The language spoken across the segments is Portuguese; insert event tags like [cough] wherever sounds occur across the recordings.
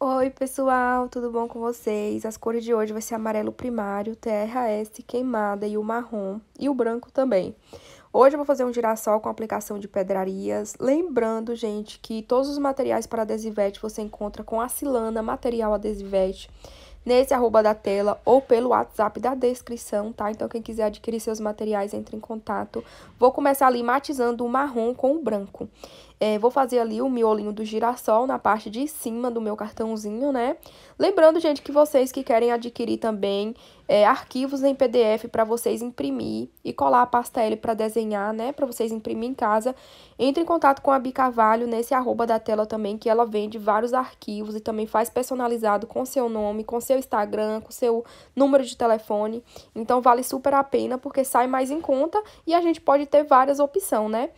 Oi, pessoal, tudo bom com vocês? As cores de hoje vai ser amarelo primário, TRS, queimada e o marrom, e o branco também. Hoje eu vou fazer um girassol com aplicação de pedrarias. Lembrando, gente, que todos os materiais para adesivete você encontra com a Silana Material Adesivete nesse arroba da tela ou pelo WhatsApp da descrição, tá? Então, quem quiser adquirir seus materiais, entre em contato. Vou começar ali matizando o marrom com o branco. É, vou fazer ali o miolinho do girassol na parte de cima do meu cartãozinho, né? Lembrando, gente, que vocês que querem adquirir também é, arquivos em PDF para vocês imprimir e colar a pasta L para desenhar, né? Para vocês imprimir em casa, entre em contato com a Bicavalho nesse arroba da tela também, que ela vende vários arquivos e também faz personalizado com seu nome, com seu Instagram, com seu número de telefone. Então vale super a pena porque sai mais em conta e a gente pode ter várias opções, né?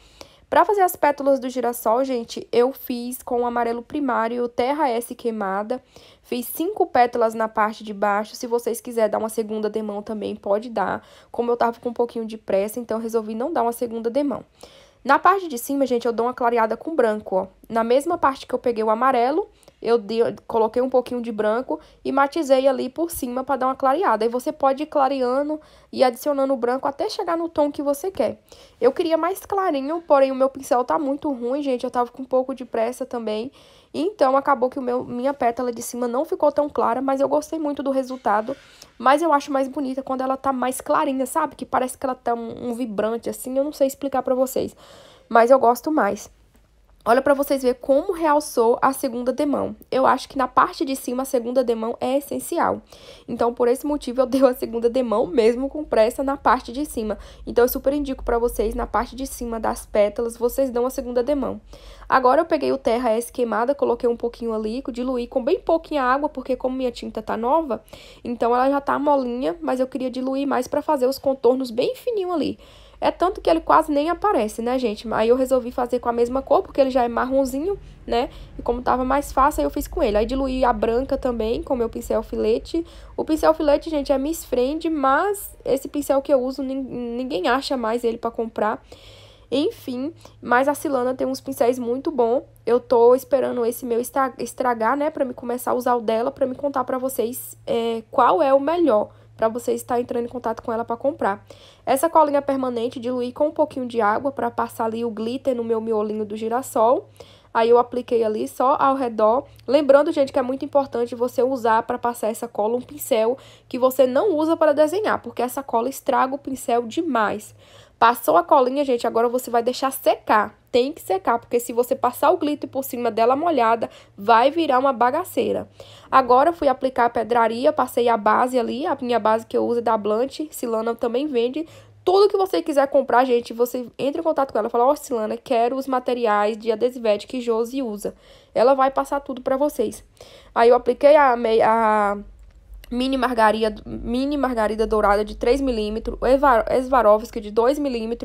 Para fazer as pétalas do girassol, gente, eu fiz com o amarelo primário Terra S queimada. Fiz cinco pétalas na parte de baixo. Se vocês quiserem dar uma segunda demão também, pode dar. Como eu tava com um pouquinho de pressa, então resolvi não dar uma segunda demão. Na parte de cima, gente, eu dou uma clareada com branco, ó. Na mesma parte que eu peguei o amarelo, eu coloquei um pouquinho de branco e matizei ali por cima para dar uma clareada. E você pode ir clareando e adicionando branco até chegar no tom que você quer. Eu queria mais clarinho, porém o meu pincel tá muito ruim, gente. Eu tava com um pouco de pressa também. Então acabou que o meu, minha pétala de cima não ficou tão clara, mas eu gostei muito do resultado. Mas eu acho mais bonita quando ela tá mais clarinha, sabe? Que parece que ela tá um, um vibrante assim, eu não sei explicar pra vocês. Mas eu gosto mais. Olha para vocês ver como realçou a segunda demão. Eu acho que na parte de cima a segunda demão é essencial. Então, por esse motivo, eu dei a segunda demão mesmo com pressa na parte de cima. Então, eu super indico para vocês, na parte de cima das pétalas, vocês dão a segunda demão. Agora, eu peguei o terra S queimada, coloquei um pouquinho ali, diluí com bem pouquinha água, porque como minha tinta tá nova, então ela já tá molinha, mas eu queria diluir mais para fazer os contornos bem fininho ali. É tanto que ele quase nem aparece, né, gente? Aí eu resolvi fazer com a mesma cor, porque ele já é marronzinho, né? E como tava mais fácil, aí eu fiz com ele. Aí diluí a branca também com o meu pincel filete. O pincel filete, gente, é Miss Friend, mas esse pincel que eu uso, ninguém acha mais ele para comprar. Enfim, mas a Silana tem uns pincéis muito bom. Eu tô esperando esse meu estragar, né, para me começar a usar o dela, para me contar para vocês é, qual é o melhor para você estar entrando em contato com ela para comprar. Essa colinha permanente diluí com um pouquinho de água para passar ali o glitter no meu miolinho do girassol. Aí eu apliquei ali só ao redor. Lembrando, gente, que é muito importante você usar para passar essa cola um pincel que você não usa para desenhar, porque essa cola estraga o pincel demais. Passou a colinha, gente, agora você vai deixar secar tem que secar, porque se você passar o glitter por cima dela molhada, vai virar uma bagaceira. Agora fui aplicar a pedraria, passei a base ali, a minha base que eu uso é da Blunt, Silana também vende. Tudo que você quiser comprar, gente, você entra em contato com ela, fala: "Ó, oh, Silana, quero os materiais de adesivete que Josi usa". Ela vai passar tudo para vocês. Aí eu apliquei a, a mini margarida, mini margarida dourada de 3 milímetros, Swarovski de 2 mm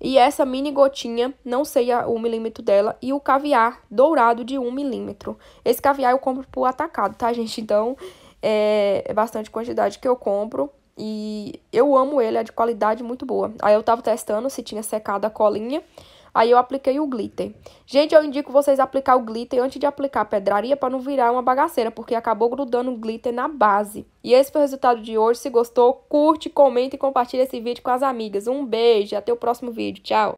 e essa mini gotinha, não sei o milímetro dela, e o caviar dourado de 1 milímetro. Esse caviar eu compro por atacado, tá, [laughs] gente? Então, é, é bastante quantidade que eu compro e eu amo ele, é de qualidade muito boa. Aí eu tava testando se tinha secado a colinha, Aí eu apliquei o glitter. Gente, eu indico vocês aplicar o glitter antes de aplicar a pedraria para não virar uma bagaceira, porque acabou grudando o glitter na base. E esse foi o resultado de hoje. Se gostou, curte, comenta e compartilha esse vídeo com as amigas. Um beijo, até o próximo vídeo. Tchau!